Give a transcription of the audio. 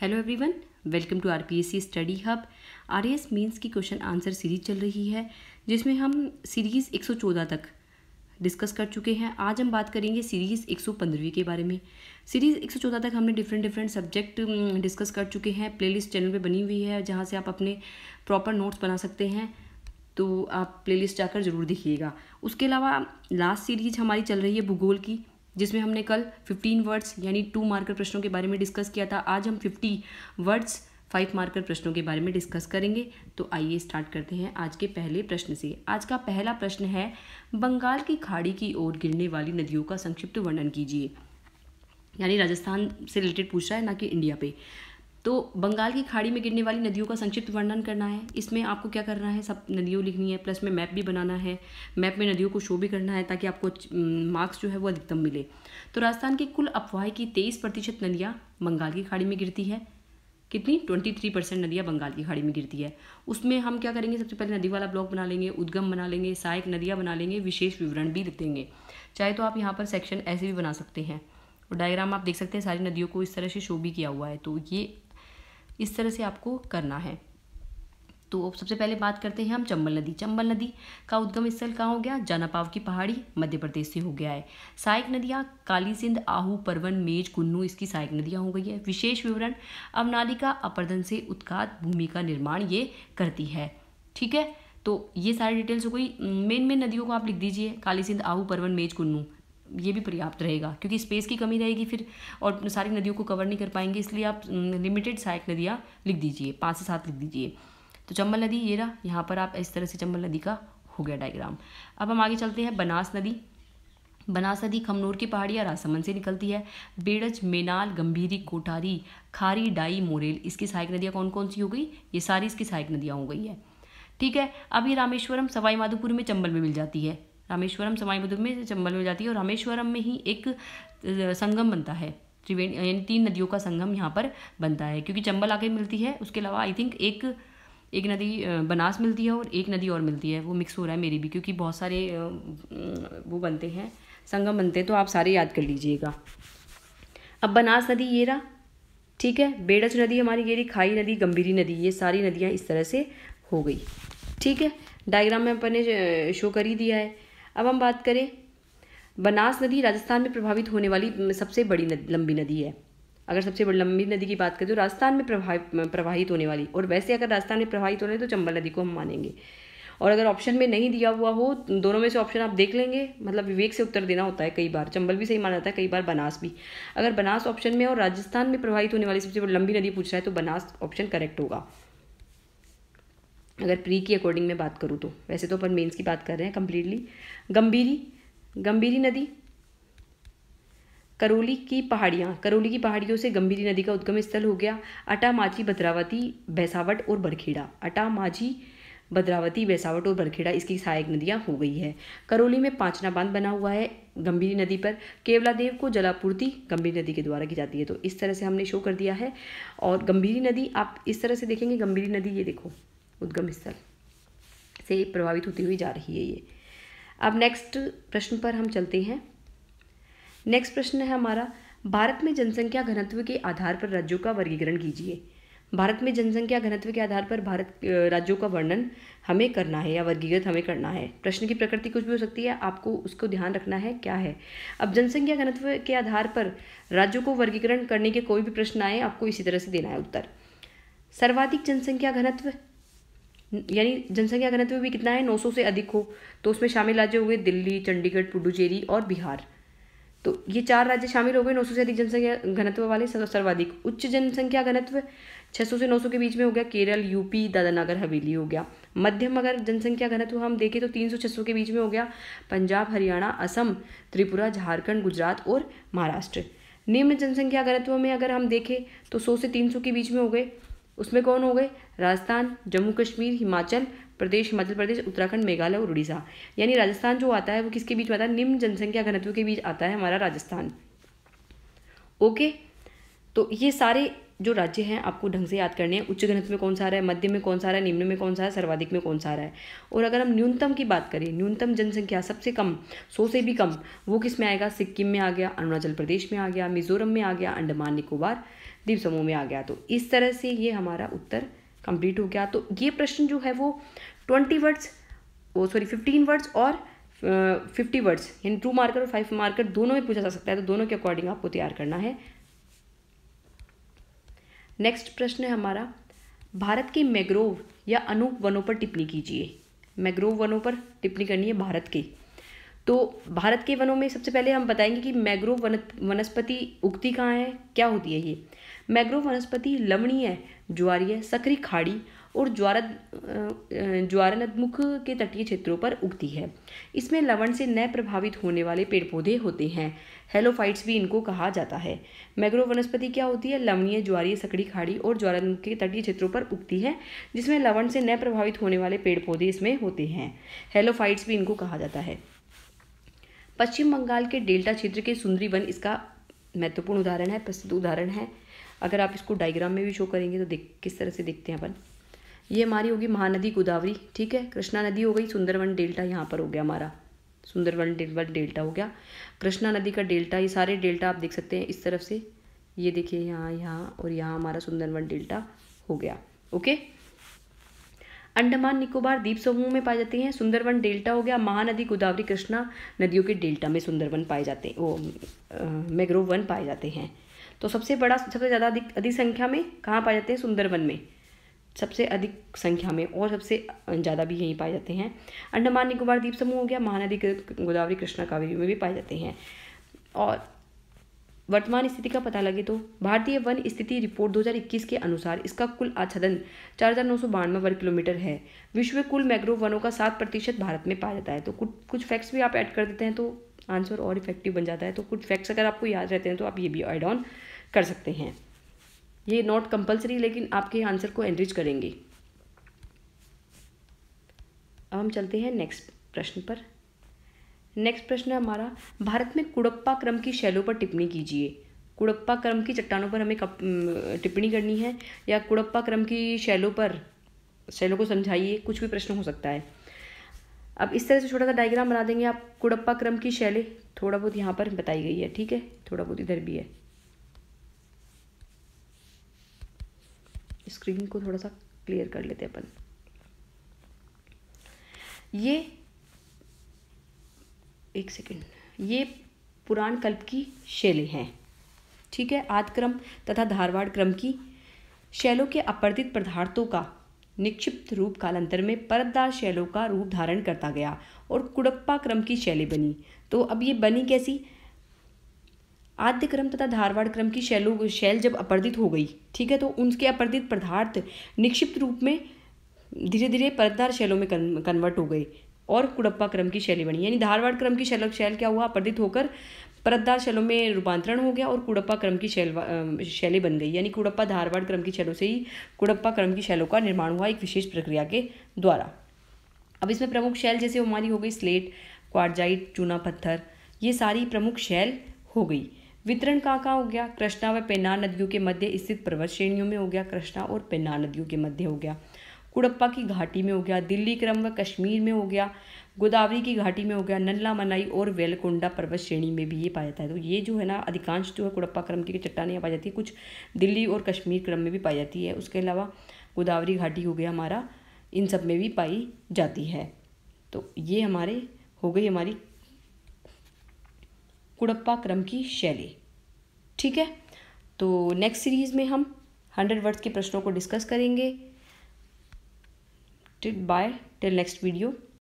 hello everyone welcome to RPSC study hub RAS mains की question answer series चल रही है जिसमें हम सीरीज़ 114 तक डिस्कस कर चुके हैं आज हम बात करेंगे सीरीज़ एक के बारे में सीरीज़ 114 तक हमने डिफरेंट डिफरेंट सब्जेक्ट डिस्कस कर चुके हैं प्लेलिस्ट चैनल पे बनी हुई है जहाँ से आप अपने प्रॉपर नोट्स बना सकते हैं तो आप प्लेलिस्ट जाकर ज़रूर देखिएगा उसके अलावा लास्ट सीरीज हमारी चल रही है भूगोल की जिसमें हमने कल 15 वर्ड्स यानी टू मार्कर प्रश्नों के बारे में डिस्कस किया था आज हम 50 वर्ड्स फाइव मार्कर प्रश्नों के बारे में डिस्कस करेंगे तो आइए स्टार्ट करते हैं आज के पहले प्रश्न से आज का पहला प्रश्न है बंगाल की खाड़ी की ओर गिरने वाली नदियों का संक्षिप्त वर्णन कीजिए यानी राजस्थान से रिलेटेड पूछ रहा है ना कि इंडिया पे तो बंगाल की खाड़ी में गिरने वाली नदियों का संक्षिप्त वर्णन करना है इसमें आपको क्या करना है सब नदियों लिखनी है प्लस में मैप भी बनाना है मैप में नदियों को शो भी करना है ताकि आपको मार्क्स जो है वो अधिकतम मिले तो राजस्थान की कुल अफवाह की तेईस प्रतिशत नदियाँ बंगाल की खाड़ी में गिरती है कितनी ट्वेंटी थ्री परसेंट नदियाँ बंगाल की खाड़ी में गिरती है उसमें हम क्या करेंगे सबसे पहले नदी वाला ब्लॉक बना लेंगे उद्गम बना लेंगे सहायक नदियाँ बना लेंगे विशेष विवरण भी देंगे चाहे तो आप यहाँ पर सेक्शन ऐसे भी बना सकते हैं और डायग्राम आप देख सकते हैं सारी नदियों को इस तरह से शो भी किया हुआ है तो ये इस तरह से आपको करना है तो सबसे पहले बात करते हैं हम चंबल नदी चंबल नदी का उद्गम स्थल कहाँ हो गया जानापाव की पहाड़ी मध्य प्रदेश से हो गया है सहायक नदियाँ काली सिंध आहू परवन मेज कुन्नू इसकी सहायक नदियाँ हो गई है विशेष विवरण अवनालिका अपर्दन से उत्कात भूमि का निर्माण ये करती है ठीक है तो ये सारी डिटेल्स हो गई मेन मेन नदियों को आप लिख दीजिए काली सिंध आहू परवन मेज कुन्नू ये भी पर्याप्त रहेगा क्योंकि स्पेस की कमी रहेगी फिर और सारी नदियों को कवर नहीं कर पाएंगे इसलिए आप लिमिटेड सहायक नदियाँ लिख दीजिए पाँच से सात लिख दीजिए तो चंबल नदी ये रहा यहाँ पर आप इस तरह से चंबल नदी का हो गया डायग्राम अब हम आगे चलते हैं बनास नदी बनास नदी खमनोर की पहाड़ी या राजसमंद से निकलती है बेड़ज मेनाल गंभीरी कोठारी खारी डाई मोरेल इसकी सहायक नदियाँ कौन कौन सी हो गई ये सारी इसकी सहायक नदियाँ हो गई है ठीक है अब ये रामेश्वरम सवाई माधोपुर में चंबल में मिल जाती है रामेश्वरम समाईबुद्ध में चंबल में जाती है और रामेश्वरम में ही एक संगम बनता है त्रिवेणी यानी तीन नदियों का संगम यहाँ पर बनता है क्योंकि चंबल आगे मिलती है उसके अलावा आई थिंक एक एक नदी बनास मिलती है और एक नदी और मिलती है वो मिक्स हो रहा है मेरी भी क्योंकि बहुत सारे वो बनते हैं संगम बनते हैं तो आप सारे याद कर लीजिएगा अब बनास नदी ये रहा ठीक है बेड़च नदी हमारी ये रही खाई नदी गंभीरी नदी ये सारी नदियाँ इस तरह से हो गई ठीक है डायग्राम में अपन ने शो कर ही दिया है अब हम बात करें बनास नदी राजस्थान में प्रभावित होने वाली सबसे बड़ी नद, लंबी नदी है अगर सबसे बड़ी लंबी नदी की बात करें तो राजस्थान में प्रभावित प्रवाहित होने वाली और वैसे अगर राजस्थान में प्रभावित होने तो चंबल नदी को हम मानेंगे और अगर ऑप्शन में नहीं दिया हुआ हो दोनों में से ऑप्शन आप देख लेंगे मतलब विवेक से उत्तर देना होता है कई बार चंबल भी सही माना जाता है कई बार बनास भी अगर बनास ऑप्शन में और राजस्थान में प्रभावित होने वाली सबसे बड़ी लंबी नदी पूछ रहा है तो बनास ऑप्शन करेक्ट होगा अगर प्री की अकॉर्डिंग में बात करूँ तो वैसे तो अपन मेंस की बात कर रहे हैं कम्प्लीटली गंभीरी गंभीरी नदी करौली की पहाड़ियाँ करौली की पहाड़ियों से गंभीरी नदी का उद्गम स्थल हो गया अटा माझी भद्रावती बैसावट और बरखेड़ा अटामाझी भद्रावती बैसावट और बरखेड़ा इसकी सहायक नदियाँ हो गई है करौली में पांचना बांध बना हुआ है गंभीरी नदी पर केवलादेव को जलापूर्ति गंभीरी नदी के द्वारा की जाती है तो इस तरह से हमने शो कर दिया है और गंभीरी नदी आप इस तरह से देखेंगे गंभीरी नदी ये देखो उद्गम स्थल से प्रभावित होती हुई जा रही है ये अब नेक्स्ट प्रश्न पर हम चलते हैं नेक्स्ट प्रश्न है हमारा भारत में जनसंख्या घनत्व के आधार पर राज्यों का वर्गीकरण कीजिए भारत में जनसंख्या घनत्व के आधार पर भारत राज्यों का वर्णन हमें करना है या वर्गीकृत हमें करना है प्रश्न की प्रकृति कुछ भी हो सकती है आपको उसको ध्यान रखना है क्या है अब जनसंख्या घनत्व के आधार पर राज्यों को वर्गीकरण करने के कोई भी प्रश्न आए आपको इसी तरह से देना है उत्तर सर्वाधिक जनसंख्या घनत्व यानी जनसंख्या घनत्व भी कितना है 900 से अधिक हो तो उसमें शामिल राज्य हुए दिल्ली चंडीगढ़ पुडुचेरी और बिहार तो ये चार राज्य शामिल हो गए 900 से अधिक जनसंख्या घनत्व वाले सर्वाधिक उच्च जनसंख्या घनत्व 600 से 900 के बीच में हो गया केरल यूपी दादानगर हवेली हो गया मध्यम अगर जनसंख्या घनत्व हम देखें तो 300 सौ के बीच में हो गया पंजाब हरियाणा असम त्रिपुरा झारखंड गुजरात और महाराष्ट्र निम्न जनसंख्या घनत्व में अगर हम देखें तो सौ से तीन के बीच में हो गए उसमें कौन हो गए राजस्थान जम्मू कश्मीर हिमाचल प्रदेश हिमाचल प्रदेश उत्तराखंड मेघालय और उड़ीसा यानी राजस्थान जो आता है वो किसके बीच में आता है निम्न जनसंख्या घनत्व के बीच आता है हमारा राजस्थान ओके तो ये सारे जो राज्य हैं आपको ढंग से याद करने हैं उच्च घनत्व में कौन सा आ रहा है मध्य में कौन सा रहा है निम्न में कौन सा है सर्वाधिक में कौन सा आ रहा है और अगर हम न्यूनतम की बात करें न्यूनतम जनसंख्या सबसे कम सौ से भी कम वो किस में आएगा सिक्किम में आ गया अरुणाचल प्रदेश में आ गया मिजोरम में आ गया अंडमान निकोबार द्वीप समूह में आ गया तो इस तरह से ये हमारा उत्तर कंप्लीट हो गया तो ये प्रश्न जो है वो ट्वेंटी वर्ड्स वो सॉरी फिफ्टीन वर्ड्स और फिफ्टी वर्ड्स यानी टू मार्कर और फाइव मार्कर दोनों में पूछा जा सकता है तो दोनों के अकॉर्डिंग आपको तैयार करना है नेक्स्ट प्रश्न है हमारा भारत के मैग्रोव या अनूप वनों पर टिप्पणी कीजिए मैग्रोव वनों पर टिप्पणी करनी है भारत के तो भारत के वनों में सबसे पहले हम बताएंगे कि मैग्रोव वन वनस्पति उगती कहाँ है क्या होती है ये मैग्रोव वनस्पति लवणीय ज्वारीय सक्री खाड़ी और ज्वार ज्वारनदमुख के तटीय क्षेत्रों पर उगती है इसमें लवण से न प्रभावित होने वाले पेड़ पौधे होते हैं हेलोफाइट्स भी इनको कहा जाता है मैग्रो वनस्पति क्या होती है लवणीय ज्वारीय सकड़ी खाड़ी और ज्वार के तटीय क्षेत्रों पर उगती है जिसमें लवण से न प्रभावित होने वाले पेड़ पौधे इसमें होते हैं हेलोफाइट्स भी इनको कहा जाता है पश्चिम बंगाल के डेल्टा क्षेत्र के सुंदरी वन इसका महत्वपूर्ण उदाहरण है प्रसिद्ध उदाहरण है अगर आप इसको डायग्राम में भी शो करेंगे तो देख किस तरह से देखते हैं अपन ये हमारी होगी महानदी गोदावरी ठीक है कृष्णा नदी हो गई सुंदरवन डेल्टा यहाँ पर हो गया हमारा सुंदरवन डेल्टा डेल्टा हो गया कृष्णा नदी का डेल्टा ये सारे डेल्टा आप देख सकते हैं इस तरफ से ये देखिए यहाँ यहाँ और यहाँ हमारा सुंदरवन डेल्टा हो गया ओके अंडमान निकोबार द्वीप समूह में पाए जाते हैं सुंदरवन डेल्टा हो गया महानदी गोदावरी कृष्णा नदियों के डेल्टा में सुंदरवन पाए जाते हैं वो मैग्रोव वन पाए जाते हैं तो सबसे बड़ा सबसे ज़्यादा अधिक अधिक संख्या में कहाँ पाए जाते हैं सुंदरवन में सबसे अधिक संख्या में और सबसे ज़्यादा भी यहीं पाए जाते हैं अंडमान निकोबार द्वीप समूह हो गया महानदी गोदावरी कृष्णा कावेरी में भी पाए जाते हैं और वर्तमान स्थिति का पता लगे तो भारतीय वन स्थिति रिपोर्ट 2021 के अनुसार इसका कुल आच्छादन चार हज़ार नौ सौ बानवे वर्ग किलोमीटर है विश्व में कुल मैग्रोव वनों का सात प्रतिशत भारत में पाया जाता है तो कुछ कुछ फैक्ट्स भी आप ऐड कर देते हैं तो आंसर और इफेक्टिव बन जाता है तो कुछ फैक्ट्स अगर आपको याद रहते हैं तो आप ये भी ऐड ऑन कर सकते हैं ये नॉट कंपलसरी लेकिन आपके आंसर को एनरिच करेंगे अब हम चलते हैं नेक्स्ट प्रश्न पर नेक्स्ट प्रश्न है हमारा भारत में कुड़प्पा क्रम की शैलों पर टिप्पणी कीजिए कुड़प्पा क्रम की चट्टानों पर हमें टिप्पणी करनी है या कुड़प्पा क्रम की शैलों पर शैलों को समझाइए कुछ भी प्रश्न हो सकता है अब इस तरह से छोटा सा डायग्राम बना देंगे आप कुड़प्पा क्रम की शैले थोड़ा बहुत यहाँ पर बताई गई है ठीक है थोड़ा बहुत इधर भी है स्क्रीन को थोड़ा सा क्लियर कर लेते हैं अपन ये एक सेकेंड ये पुराण कल्प की शैली हैं ठीक है आदक्रम तथा धारवाड़ क्रम की शैलों के अपर्दित पदार्थों का निक्षिप्त रूप कालांतर में परतदार शैलों का रूप धारण करता गया और कुड़प्पा क्रम की शैली बनी तो अब ये बनी कैसी आद्य क्रम तथा धारवाड़ क्रम की शैलों शैल जब अपर्दित हो गई ठीक है तो उनके अपर्दित पदार्थ निक्षिप्त रूप में धीरे धीरे परतदार शैलों में कन्वर्ट हो गए और कुड़प्पा क्रम की शैली बनी यानी धारवाड़ क्रम की शैल शैल क्या हुआ अपर्दित होकर परतदार शैलों में रूपांतरण हो गया और कुड़प्पा क्रम की शैल शैली बन गई यानी कुड़प्पा धारवाड़ क्रम की शैलों से ही कुड़प्पा क्रम की शैलों का निर्माण हुआ एक विशेष प्रक्रिया के द्वारा अब इसमें प्रमुख शैल जैसे हमारी हो गई स्लेट क्वारजाइट चूना पत्थर ये सारी प्रमुख शैल हो गई वितरण कहाँ का हो गया कृष्णा व पेन्ना नदियों के मध्य स्थित पर्वत श्रेणियों में हो गया कृष्णा और पेन्ना नदियों के मध्य हो गया कुड़प्पा की घाटी में हो गया दिल्ली क्रम व कश्मीर में हो गया गोदावरी की घाटी में हो गया नल्ला मनाई और वेलकोंडा पर्वत श्रेणी में भी ये पाया जाता है तो ये जो है ना अधिकांश जो है कुड़प्पा क्रम की चट्टानें पाई जाती है कुछ दिल्ली और कश्मीर क्रम में भी पाई जाती है उसके अलावा गोदावरी घाटी हो गया हमारा इन सब में भी पाई जाती है तो ये हमारे हो गई हमारी कुड़प्पा क्रम की शैली ठीक है तो नेक्स्ट सीरीज़ में हम हंड्रेड वर्ड्स के प्रश्नों को डिस्कस करेंगे bye till next video